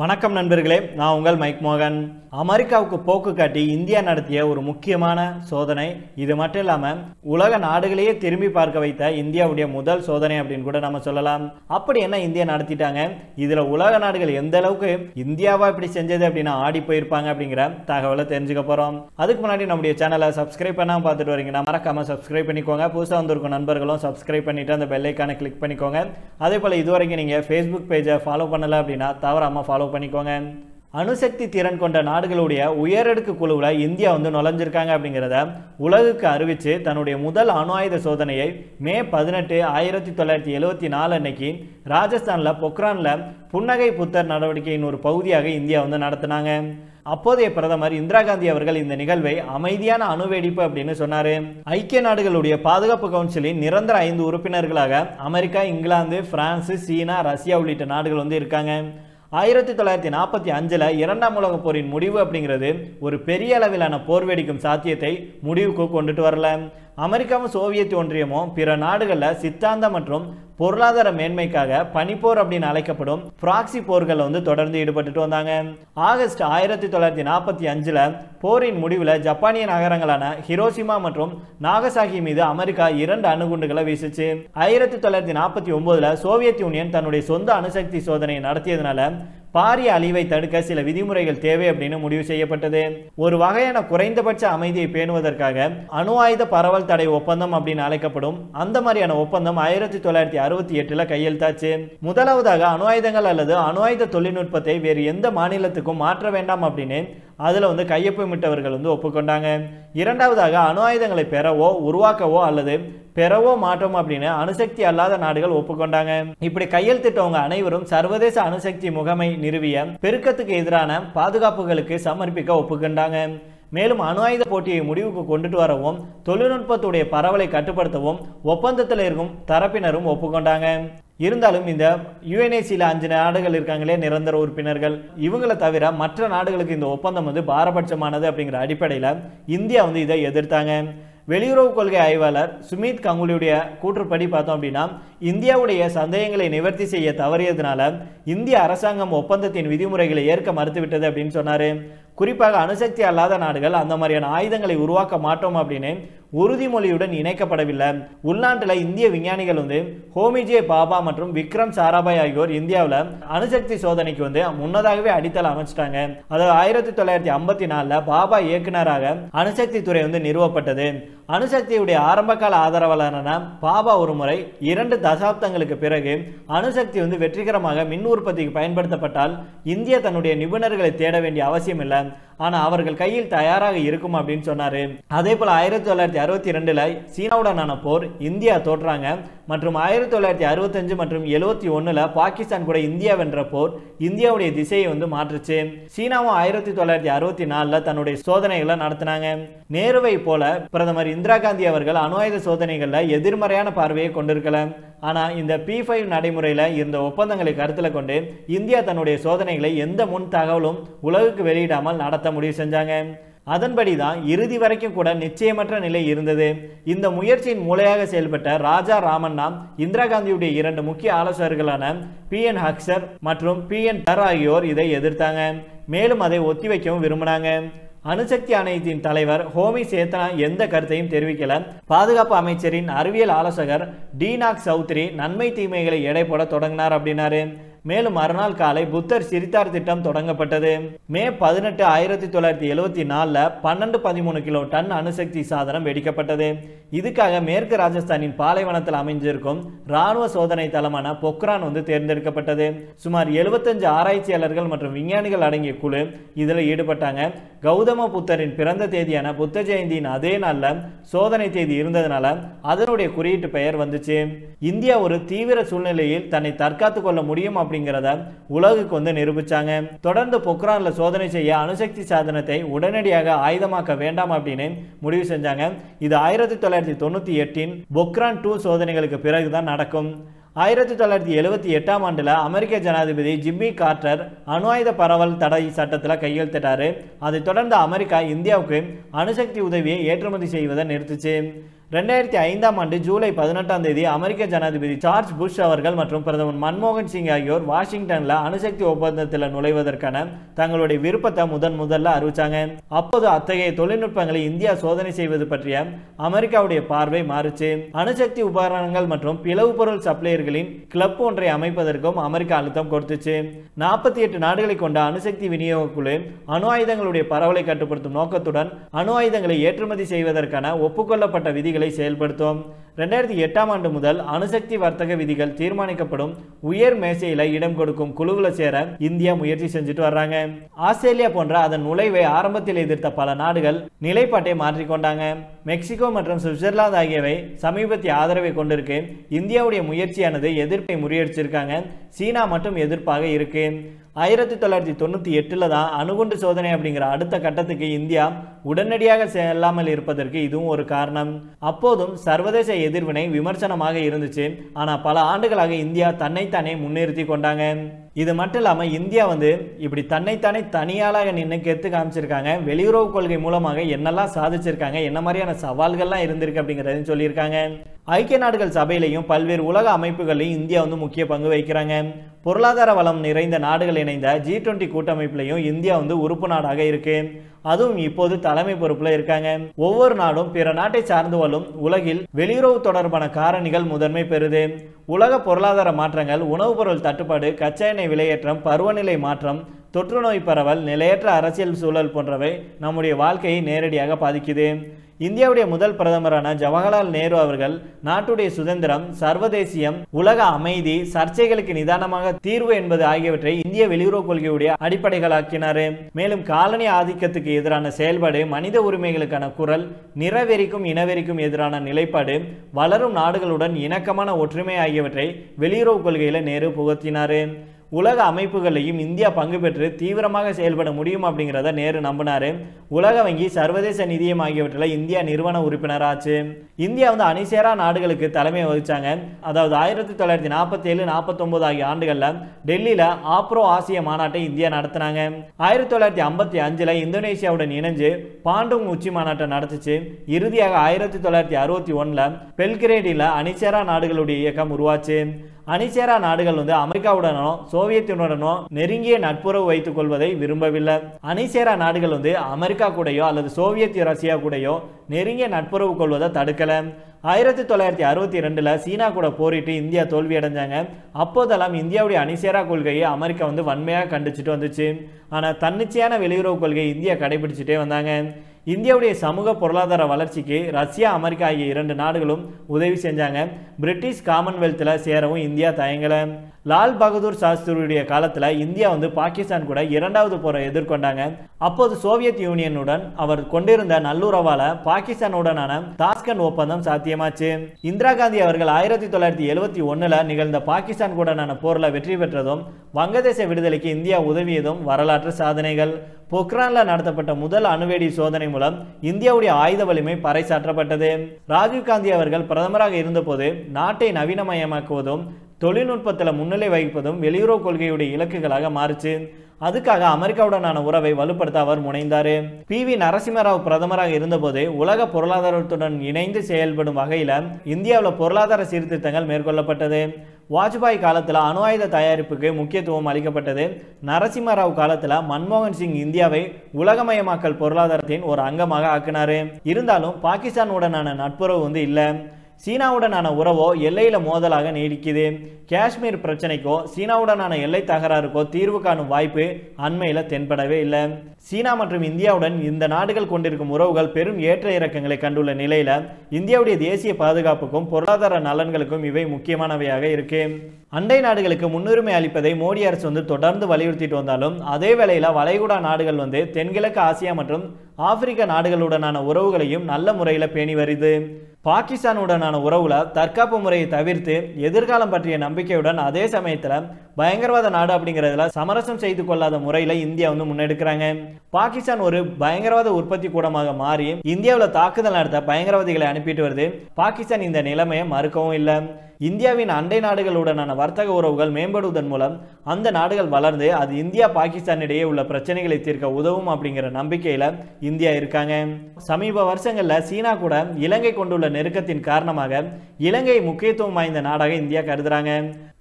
வணக்கம் நண்பர்களே நான் உங்கள் மைக் மோகன் அமெரிக்காவுக்கு போக்கு காட்டி இந்தியா நடத்திய ஒரு முக்கியமான சோதனை இது மட்டும் இல்லாமல் உலக நாடுகளையே திரும்பி பார்க்க வைத்த இந்தியாவுடைய முதல் சோதனை அப்படின்னு கூட நம்ம சொல்லலாம் அப்படி என்ன இந்தியா நடத்திட்டாங்க இதில் உலக நாடுகள் எந்த அளவுக்கு இந்தியாவா இப்படி செஞ்சது அப்படின்னா ஆடி போயிருப்பாங்க அப்படிங்கிற தகவலை தெரிஞ்சுக்க போகிறோம் அதுக்கு முன்னாடி நம்முடைய சேனலை சப்ஸ்கிரைப் பண்ணாமல் பார்த்துட்டு வரீங்கன்னா மறக்காமல் சப்ஸ்கிரைப் பண்ணிக்கோங்க புதுசாக வந்திருக்கும் நண்பர்களும் சப்ஸ்கிரைப் பண்ணிவிட்டு அந்த பெல்லைக்கான கிளிக் பண்ணிக்கோங்க அதே போல் இதுவரைக்கும் நீங்கள் ஃபேஸ்புக் பேஜை ஃபாலோ பண்ணலை அப்படின்னா தவறாமல் ஃபாலோ ஃபாலோ பண்ணிக்கோங்க அணுசக்தி திறன் கொண்ட நாடுகளுடைய உயரடுக்கு குழுவில் இந்தியா வந்து நுழைஞ்சிருக்காங்க அப்படிங்கிறத உலகுக்கு அறிவித்து தன்னுடைய முதல் அணு ஆயுத சோதனையை மே பதினெட்டு ஆயிரத்தி தொள்ளாயிரத்தி எழுபத்தி நாலு அன்னைக்கு ராஜஸ்தானில் பொக்ரானில் புன்னகை புத்தர் நடவடிக்கையின் ஒரு பகுதியாக இந்தியா வந்து நடத்தினாங்க அப்போதைய பிரதமர் இந்திரா காந்தி அவர்கள் இந்த நிகழ்வை அமைதியான அணுவெடிப்பு அப்படின்னு சொன்னார் ஐக்கிய நாடுகளுடைய பாதுகாப்பு கவுன்சிலின் நிரந்தர ஐந்து உறுப்பினர்களாக அமெரிக்கா இங்கிலாந்து பிரான்ஸ் சீனா ரஷ்யா உள்ளிட்ட நாடுகள் வந்து இருக்காங்க ஆயிரத்தி தொள்ளாயிரத்தி நாற்பத்தி அஞ்சில் இரண்டாம் உலகப் போரின் முடிவு அப்படிங்கிறது ஒரு பெரிய அளவிலான போர் வெடிக்கும் சாத்தியத்தை முடிவுக்கு கொண்டுட்டு வரல அமெரிக்காவும் சோவியத் ஒன்றியமும் பிற நாடுகளில் சித்தாந்தம் மற்றும் பொருளாதார மேன்மைக்காக பனிப்போர் அப்படின்னு அழைக்கப்படும் பிராக்சி போர்கள் வந்து தொடர்ந்து ஈடுபட்டுட்டு வந்தாங்க ஆகஸ்ட் ஆயிரத்தி தொள்ளாயிரத்தி நாற்பத்தி அஞ்சில் போரின் முடிவில் ஜப்பானிய நகரங்களான ஹிரோசிமா மற்றும் நாகசாகி மீது அமெரிக்கா இரண்டு அணுகுண்டுகளை வீசிச்சு ஆயிரத்தி தொள்ளாயிரத்தி நாற்பத்தி ஒன்பதுல சோவியத் யூனியன் தன்னுடைய சொந்த அணுசக்தி சோதனையை நடத்தியதுனால பாரிய அழிவை தடுக்க சில விதிமுறைகள் தேவை அப்படின்னு முடிவு செய்யப்பட்டது ஒரு வகையான குறைந்தபட்ச அமைதியை பேணுவதற்காக அணு ஆயுத பரவல் தடை ஒப்பந்தம் அப்படின்னு அழைக்கப்படும் அந்த மாதிரியான ஒப்பந்தம் ஆயிரத்தி தொள்ளாயிரத்தி அறுபத்தி எட்டுல கையெழுத்தாச்சு முதலாவதாக அணு ஆயுதங்கள் அல்லது அணு ஆயுத தொழில்நுட்பத்தை வேறு எந்த மாநிலத்துக்கும் மாற்ற வேண்டாம் அப்படின்னு அதில் வந்து கையொப்பமிட்டவர்கள் வந்து ஒப்புக்கொண்டாங்க இரண்டாவதாக அணு ஆயுதங்களை பெறவோ உருவாக்கவோ அல்லது பெறவோ மாட்டோம் அப்படின்னு அணுசக்தி அல்லாத நாடுகள் ஒப்புக்கொண்டாங்க இப்படி கையெழுத்திட்டவங்க அனைவரும் சர்வதேச அணுசக்தி முகமை நிறுவிய பெருக்கத்துக்கு எதிரான பாதுகாப்புகளுக்கு சமர்ப்பிக்க ஒப்புக்கொண்டாங்க மேலும் அணு ஆயுத போட்டியை முடிவுக்கு கொண்டுட்டு வரவும் தொழில்நுட்பத்துடைய பரவலை கட்டுப்படுத்தவும் ஒப்பந்தத்தில் இருக்கும் தரப்பினரும் ஒப்புக்கொண்டாங்க இருந்தாலும் இந்த யுஎன்ஏசியில் அஞ்சு நாடுகள் இருக்காங்களே நிரந்தர உறுப்பினர்கள் இவங்களை தவிர மற்ற நாடுகளுக்கு இந்த ஒப்பந்தம் வந்து பாரபட்சமானது அப்படிங்கிற அடிப்படையில் இந்தியா வந்து இதை எதிர்த்தாங்க வெளியுறவு கொள்கை ஆய்வாளர் சுமித் கங்குலியுடைய கூற்றுப்படி பார்த்தோம் அப்படின்னா இந்தியாவுடைய சந்தேகங்களை நிவர்த்தி செய்ய தவறியதுனால இந்திய அரசாங்கம் ஒப்பந்தத்தின் விதிமுறைகளை ஏற்க மறுத்துவிட்டது அப்படின்னு சொன்னார் குறிப்பாக அணுசக்தி அல்லாத நாடுகள் அந்த மாதிரியான ஆயுதங்களை உருவாக்க மாட்டோம் அப்படின்னு உறுதிமொழியுடன் இணைக்கப்படவில்லை உள்நாட்டில் இந்திய விஞ்ஞானிகள் வந்து ஹோமிஜே பாபா மற்றும் விக்ரம் சாராபாய் ஆகியோர் இந்தியாவில் அணுசக்தி சோதனைக்கு வந்து முன்னதாகவே அடித்தள அமைச்சிட்டாங்க அதாவது ஆயிரத்தி தொள்ளாயிரத்தி ஐம்பத்தி நாலில் பாபா இயக்குனராக அணுசக்தி துறை வந்து நிறுவப்பட்டது அணுசக்தியுடைய ஆரம்பகால ஆதரவாளரான பாபா ஒரு முறை இரண்டு தசாப்தங்களுக்கு பிறகு அணுசக்தி வந்து வெற்றிகரமாக மின் உற்பத்திக்கு பயன்படுத்தப்பட்டால் இந்தியா தன்னுடைய நிபுணர்களை தேட வேண்டிய அவசியம் இல்லை ஆனால் அவர்கள் கையில் தயாராக இருக்கும் அப்படின்னு சொன்னார் அதே போல் ஆயிரத்தி தொள்ளாயிரத்தி அறுபத்தி ரெண்டில் சீனாவுடனான போர் இந்தியா தோற்றாங்க மற்றும் ஆயிரத்தி தொள்ளாயிரத்தி அறுபத்தஞ்சு மற்றும் எழுபத்தி ஒன்றில் பாகிஸ்தான் கூட இந்தியா வென்ற போர் இந்தியாவுடைய திசையை வந்து மாற்றுச்சு சீனாவும் ஆயிரத்தி தொள்ளாயிரத்தி அறுபத்தி நாலில் தன்னுடைய சோதனைகளை நடத்தினாங்க நேருவை போல பிரதமர் இந்திரா காந்தி அவர்கள் அணு ஆயுத சோதனைகளில் எதிர்மறையான பார்வையை கொண்டிருக்கல ஆனால் இந்த பி ஃபைவ் நடைமுறையில் இருந்த ஒப்பந்தங்களை கருத்தில் கொண்டு இந்தியா தன்னுடைய சோதனைகளை எந்த முன் தகவலும் உலகுக்கு வெளியிடாமல் நடத்த முடிவு செஞ்சாங்க அதன்படி தான் இறுதி வரைக்கும் கூட நிச்சயமற்ற நிலை இருந்தது இந்த முயற்சியின் மூலையாக செயல்பட்ட ராஜா ராமண்ணா இந்திரா காந்தியுடைய இரண்டு முக்கிய ஆலோசகர்களான பி என் ஹக்சர் மற்றும் பி என் டர் ஆகியோர் இதை எதிர்த்தாங்க மேலும் அதை ஒத்திவைக்கவும் விரும்பினாங்க அணுசக்தி ஆணையத்தின் தலைவர் ஹோமி சேத்தனா எந்த கருத்தையும் தெரிவிக்கல பாதுகாப்பு அமைச்சரின் அறிவியல் ஆலோசகர் டீநாக் சௌத்ரி நன்மை தீமைகளை எடை போட தொடங்கினார் அப்படின்னாரு மேலும் மறுநாள் காலை புத்தர் சிரித்தார் திட்டம் தொடங்கப்பட்டது மே பதினெட்டு ஆயிரத்தி தொள்ளாயிரத்தி எழுபத்தி நாலில் பன்னெண்டு பதிமூணு கிலோ டன் அணுசக்தி சாதனம் வெடிக்கப்பட்டது இதுக்காக மேற்கு ராஜஸ்தானின் பாலைவனத்தில் அமைஞ்சிருக்கும் ராணுவ சோதனை தளமான பொக்ரான் வந்து தேர்ந்தெடுக்கப்பட்டது சுமார் எழுபத்தஞ்சு ஆராய்ச்சியாளர்கள் மற்றும் விஞ்ஞானிகள் அடங்கிய குழு இதில் ஈடுபட்டாங்க கௌதம புத்தரின் பிறந்த தேதியான புத்த ஜெயந்தியின் அதே நாளில் சோதனை தேதி இருந்ததுனால அதனுடைய குறியீட்டு பெயர் வந்துச்சு இந்தியா ஒரு தீவிர சூழ்நிலையில் தன்னை தற்காத்துக் கொள்ள முடியும் அப்படி அப்படிங்கிறத உலகுக்கு வந்து நிரூபித்தாங்க தொடர்ந்து பொக்ரானில் சோதனை செய்ய அணுசக்தி சாதனத்தை உடனடியாக ஆயுதமாக்க வேண்டாம் அப்படின்னு முடிவு செஞ்சாங்க இது ஆயிரத்தி தொள்ளாயிரத்தி தொண்ணூற்றி எட்டின் பொக்ரான் டூ சோதனைகளுக்கு பிறகு தான் நடக்கும் ஆயிரத்தி தொள்ளாயிரத்தி எழுபத்தி எட்டாம் ஆண்டில் அமெரிக்க ஜனாதிபதி ஜிம்மி கார்டர் அணு ஆயுத பரவல் தடை சட்டத்தில் கையெழுத்திட்டாரு அதை தொடர்ந்து அமெரிக்கா இந்தியாவுக்கு அணுசக்தி உதவியை ஏற்றுமதி செய்வதை நிறுத்துச்சு ரெண்டாயிரத்தி ஐந்தாம் ஆண்டு ஜூலை பதினெட்டாம் தேதி அமெரிக்க ஜனாதிபதி ஜார்ஜ் புஷ் அவர்கள் மற்றும் பிரதமர் மன்மோகன் சிங் ஆகியோர் வாஷிங்டன்ல அணுசக்தி ஒப்பந்தத்தில் நுழைவதற்கான தங்களுடைய விருப்பத்தை முதன் முதல்ல அறிவிச்சாங்க அப்போது அத்தகைய தொழில்நுட்பங்களை இந்தியா சோதனை செய்வது பற்றிய அமெரிக்காவுடைய பார்வை மாறுச்சு அணுசக்தி உபகரணங்கள் மற்றும் பிளவு பொருள் சப்ளையர்களின் கிளப் ஒன்றை அமைப்பதற்கும் அமெரிக்கா அழுத்தம் கொடுத்துச்சு நாற்பத்தி எட்டு நாடுகளை கொண்ட அணுசக்தி விநியோக குழு அணு ஆயுதங்களுடைய பரவலை கட்டுப்படுத்தும் நோக்கத்துடன் அணு ஆயுதங்களை ஏற்றுமதி செய்வதற்கான ஒப்புக்கொள்ளப்பட்ட விதிகள் விதிகளை செயல்படுத்தும் ரெண்டாயிரத்தி எட்டாம் ஆண்டு முதல் அணுசக்தி வர்த்தக விதிகள் தீர்மானிக்கப்படும் உயர் மேசையில் இடம் கொடுக்கும் குழுவில் சேர இந்தியா முயற்சி செஞ்சுட்டு வர்றாங்க ஆஸ்திரேலியா போன்ற அதன் நுழைவை ஆரம்பத்தில் எதிர்த்த பல நாடுகள் நிலைப்பாட்டை மாற்றிக்கொண்டாங்க மெக்சிகோ மற்றும் சுவிட்சர்லாந்து ஆகியவை சமீபத்திய ஆதரவை கொண்டிருக்கு இந்தியாவுடைய முயற்சியானது எதிர்ப்பை முறியடிச்சிருக்காங்க சீனா மட்டும் எதிர்ப்பாக இருக்கு ஆயிரத்தி தொள்ளாயிரத்தி தொண்ணூற்றி எட்டில் தான் அணுகுண்டு சோதனை அப்படிங்கிற அடுத்த கட்டத்துக்கு இந்தியா உடனடியாக செல்லாமல் இருப்பதற்கு இதுவும் ஒரு காரணம் அப்போதும் சர்வதேச எதிர்வினை விமர்சனமாக இருந்துச்சு ஆனால் பல ஆண்டுகளாக இந்தியா தன்னைத்தானே முன்னிறுத்தி கொண்டாங்க இது மட்டும் இல்லாமல் இந்தியா வந்து இப்படி தன்னைத்தானே தனியாளாக நின்று கெத்து காமிச்சிருக்காங்க வெளியுறவு கொள்கை மூலமாக என்னெல்லாம் சாதிச்சிருக்காங்க என்ன மாதிரியான சவால்கள்லாம் இருந்திருக்கு அப்படிங்கிறதையும் சொல்லியிருக்காங்க ஐக்கிய நாடுகள் சபையிலையும் பல்வேறு உலக அமைப்புகளையும் இந்தியா வந்து முக்கிய பங்கு வகிக்கிறாங்க பொருளாதார வளம் நிறைந்த நாடுகள் இணைந்த ஜி டுவெண்டி கூட்டமைப்பிலையும் இந்தியா வந்து உறுப்பு நாடாக இருக்கு அதுவும் இப்போது தலைமை பொறுப்பில் இருக்காங்க ஒவ்வொரு நாடும் பிற நாட்டை சார்ந்து வரும் உலகில் வெளியுறவு தொடர்பான காரணிகள் முதன்மை பெறுது உலக பொருளாதார மாற்றங்கள் உணவுப் பொருள் தட்டுப்பாடு கச்சா எண்ணெய் விலையேற்றம் பருவநிலை மாற்றம் தொற்று நோய் பரவல் நிலையற்ற அரசியல் சூழல் போன்றவை நம்முடைய வாழ்க்கையை நேரடியாக பாதிக்குது இந்தியாவுடைய முதல் பிரதமரான ஜவஹர்லால் நேரு அவர்கள் நாட்டுடைய சுதந்திரம் சர்வதேசியம் உலக அமைதி சர்ச்சைகளுக்கு நிதானமாக தீர்வு என்பது ஆகியவற்றை இந்திய வெளியுறவு கொள்கையுடைய அடிப்படைகளாக்கினார் மேலும் காலனி ஆதிக்கத்துக்கு எதிரான செயல்பாடு மனித உரிமைகளுக்கான குரல் நிறவெறிக்கும் இனவெறிக்கும் எதிரான நிலைப்பாடு வளரும் நாடுகளுடன் இணக்கமான ஒற்றுமை ஆகியவற்றை வெளியுறவு கொள்கையில் நேரு புகத்தினார் உலக அமைப்புகளையும் இந்தியா பங்கு பெற்று தீவிரமாக செயல்பட முடியும் அப்படிங்கிறத நேரு நம்பினாரு உலக வங்கி சர்வதேச நிதியம் ஆகியவற்றில் இந்தியா நிறுவன உறுப்பினராச்சு இந்தியா வந்து அணிசேரா நாடுகளுக்கு தலைமை வகிச்சாங்க அதாவது ஆயிரத்தி தொள்ளாயிரத்தி நாற்பத்தி ஏழு நாற்பத்தொம்போது ஆகிய ஆண்டுகளில் டெல்லியில் ஆப்ரோ ஆசிய மாநாட்டை இந்தியா நடத்தினாங்க ஆயிரத்தி தொள்ளாயிரத்தி ஐம்பத்தி அஞ்சில் இந்தோனேஷியாவுடன் இணைஞ்சு பாண்டும் உச்சி மாநாட்டை நடத்துச்சு இறுதியாக ஆயிரத்தி தொள்ளாயிரத்தி அறுபத்தி ஒன்றில் பெல்கிரேடியில் அணிசேரா நாடுகளுடைய இயக்கம் உருவாச்சு அணிசேரா நாடுகள் வந்து அமெரிக்காவுடனும் சோவியத்தினுடனும் நெருங்கிய நட்புறவு வைத்துக் கொள்வதை விரும்பவில்லை அணிசேரா நாடுகள் வந்து அமெரிக்கா கூடயோ அல்லது சோவியத் ரஷ்யா கூடயோ நெருங்கிய நட்புறவு கொள்வதை தடுக்கலை ஆயிரத்தி தொள்ளாயிரத்தி அறுபத்தி ரெண்டில் சீனா கூட போரிட்டு இந்தியா தோல்வியடைஞ்சாங்க அப்போதெல்லாம் இந்தியாவுடைய அணிசேரா கொள்கையை அமெரிக்கா வந்து வன்மையாக கண்டிச்சுட்டு வந்துச்சு ஆனால் தன்னிச்சையான வெளியுறவு கொள்கையை இந்தியா கடைபிடிச்சிட்டே வந்தாங்க இந்தியாவுடைய சமூக பொருளாதார வளர்ச்சிக்கு ரஷ்யா அமெரிக்கா ஆகிய இரண்டு நாடுகளும் உதவி செஞ்சாங்க பிரிட்டிஷ் காமன்வெல்த்தில் சேரவும் இந்தியா தயங்கலை லால் பகதூர் சாஸ்திரியுடைய காலத்தில் இந்தியா வந்து பாகிஸ்தான் கூட இரண்டாவது போரை எதிர்கொண்டாங்க அப்போது சோவியத் யூனியனுடன் அவர் கொண்டிருந்த நல்லுறவால பாகிஸ்தானுடனான தாஸ்கன் ஒப்பந்தம் சாத்தியமாச்சு இந்திரா காந்தி அவர்கள் ஆயிரத்தி தொள்ளாயிரத்தி எழுபத்தி ஒன்றில் நிகழ்ந்த பாகிஸ்தான் கூடனான போரில் வெற்றி பெற்றதும் வங்கதேச விடுதலைக்கு இந்தியா உதவியதும் வரலாற்று சாதனைகள் பொக்ரானில் நடத்தப்பட்ட முதல் அணுவேடி சோதனை மூலம் இந்தியாவுடைய ஆயுத வலிமை பறைசாற்றப்பட்டது ராஜீவ்காந்தி அவர்கள் பிரதமராக இருந்தபோது நாட்டை நவீனமயமாக்குவதும் தொழில்நுட்பத்தில் முன்னிலை வகிப்பதும் வெளியுறவு கொள்கையுடைய இலக்குகளாக மாறுச்சு அதுக்காக அமெரிக்காவுடனான உறவை வலுப்படுத்த அவர் முனைந்தார் பி வி நரசிம்மராவ் பிரதமராக இருந்தபோதே உலக பொருளாதாரத்துடன் இணைந்து செயல்படும் வகையில் இந்தியாவில் பொருளாதார சீர்திருத்தங்கள் மேற்கொள்ளப்பட்டது வாஜ்பாய் காலத்தில் அணு ஆயுத தயாரிப்புக்கு முக்கியத்துவம் அளிக்கப்பட்டது நரசிம்மராவ் காலத்தில் மன்மோகன் சிங் இந்தியாவை உலகமயமாக்கல் பொருளாதாரத்தின் ஒரு அங்கமாக ஆக்கினார் இருந்தாலும் பாகிஸ்தானுடனான நட்புறவு வந்து இல்லை சீனாவுடனான உறவோ எல்லையில் மோதலாக நீடிக்குது காஷ்மீர் பிரச்சனைக்கோ சீனாவுடனான எல்லை தகராறுக்கோ தீர்வு காணும் வாய்ப்பு அண்மையில் தென்படவே இல்லை சீனா மற்றும் இந்தியாவுடன் இந்த நாடுகள் கொண்டிருக்கும் உறவுகள் பெரும் ஏற்ற இறக்கங்களை கண்டுள்ள நிலையில் இந்தியாவுடைய தேசிய பாதுகாப்புக்கும் பொருளாதார நலன்களுக்கும் இவை முக்கியமானவையாக இருக்கு அண்டை நாடுகளுக்கு முன்னுரிமை அளிப்பதை மோடி அரசு வந்து தொடர்ந்து வலியுறுத்திட்டு வந்தாலும் அதே வேளையில் வளைகுடா நாடுகள் வந்து தென்கிழக்கு ஆசியா மற்றும் ஆப்பிரிக்க நாடுகளுடனான உறவுகளையும் நல்ல முறையில் பேணி வருது பாகிஸ்தானுடனான உறவுல தற்காப்பு முறையை தவிர்த்து எதிர்காலம் பற்றிய நம்பிக்கையுடன் அதே சமயத்தில் பயங்கரவாத நாடு அப்படிங்கிறதுல சமரசம் செய்து கொள்ளாத முறையில் இந்தியா வந்து முன்னெடுக்கிறாங்க பாகிஸ்தான் ஒரு பயங்கரவாத உற்பத்தி கூடமாக மாறி இந்தியாவில் தாக்குதல் நடத்த பயங்கரவாதிகளை அனுப்பிட்டு வருது பாகிஸ்தான் இந்த நிலைமையை மறுக்கவும் இல்லை இந்தியாவின் அண்டை நாடுகளுடனான வர்த்தக உறவுகள் மேம்படுவதன் மூலம் அந்த நாடுகள் வளர்ந்து அது இந்தியா பாகிஸ்தான் இடையே உள்ள பிரச்சனைகளை தீர்க்க உதவும் அப்படிங்கிற நம்பிக்கையில இந்தியா இருக்காங்க சமீப வருஷங்களில் சீனா கூட இலங்கை கொண்டுள்ள நெருக்கத்தின் காரணமாக இலங்கை முக்கியத்துவம் வாய்ந்த நாடாக இந்தியா கருதுறாங்க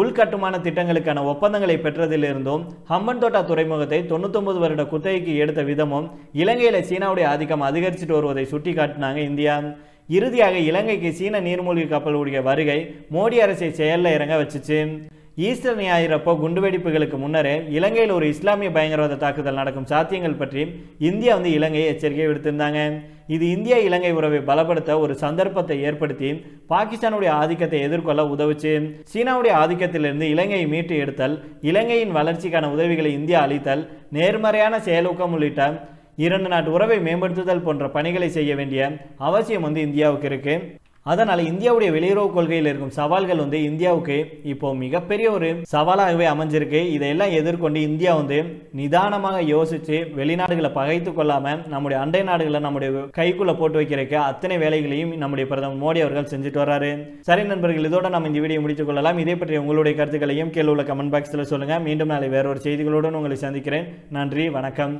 உள்கட்டுமான திட்டங்களுக்கான ஒப்பந்தங்களை பெற்றதிலிருந்தும் ஹம்பன்தோட்டா துறைமுகத்தை தொண்ணூத்தொன்பது வருட குத்தகைக்கு எடுத்த விதமும் இலங்கையில சீனாவுடைய ஆதிக்கம் அதிகரிச்சுட்டு வருவதை சுட்டி காட்டினாங்க இந்தியா இறுதியாக இலங்கைக்கு சீன நீர்மூழ்கி கப்பல் உடைய வருகை மோடி அரசை செயலில் இறங்க வச்சுச்சு ஈஸ்டர் ஞாயிறப்போ குண்டுவெடிப்புகளுக்கு முன்னரே இலங்கையில் ஒரு இஸ்லாமிய பயங்கரவாத தாக்குதல் நடக்கும் சாத்தியங்கள் பற்றி இந்தியா வந்து இலங்கையை எச்சரிக்கை விடுத்திருந்தாங்க இது இந்தியா இலங்கை உறவை பலப்படுத்த ஒரு சந்தர்ப்பத்தை ஏற்படுத்தி பாகிஸ்தானுடைய ஆதிக்கத்தை எதிர்கொள்ள உதவுச்சு சீனாவுடைய ஆதிக்கத்திலிருந்து இலங்கையை மீட்டு எடுத்தல் இலங்கையின் வளர்ச்சிக்கான உதவிகளை இந்தியா அளித்தல் நேர்மறையான செயலூக்கம் உள்ளிட்ட இரண்டு நாட்டு உறவை மேம்படுத்துதல் போன்ற பணிகளை செய்ய வேண்டிய அவசியம் வந்து இந்தியாவுக்கு இருக்குது அதனால் இந்தியாவுடைய வெளியுறவு கொள்கையில் இருக்கும் சவால்கள் வந்து இந்தியாவுக்கு இப்போ மிகப்பெரிய ஒரு சவாலாகவே அமைஞ்சிருக்கு இதையெல்லாம் எதிர்கொண்டு இந்தியா வந்து நிதானமாக யோசித்து வெளிநாடுகளை பகைத்து கொள்ளாமல் நம்முடைய அண்டை நாடுகளை நம்முடைய கைக்குள்ளே போட்டு வைக்கிறக்க அத்தனை வேலைகளையும் நம்முடைய பிரதமர் மோடி அவர்கள் செஞ்சுட்டு வர்றாரு சரி நண்பர்கள் இதோட நம்ம இந்த வீடியோ முடித்துக் கொள்ளலாம் இதை பற்றி உங்களுடைய கருத்துக்களையும் கீழே உள்ள கமெண்ட் பாக்ஸில் சொல்லுங்கள் மீண்டும் நாளை வேற ஒரு செய்திகளுடன் உங்களை சந்திக்கிறேன் நன்றி வணக்கம்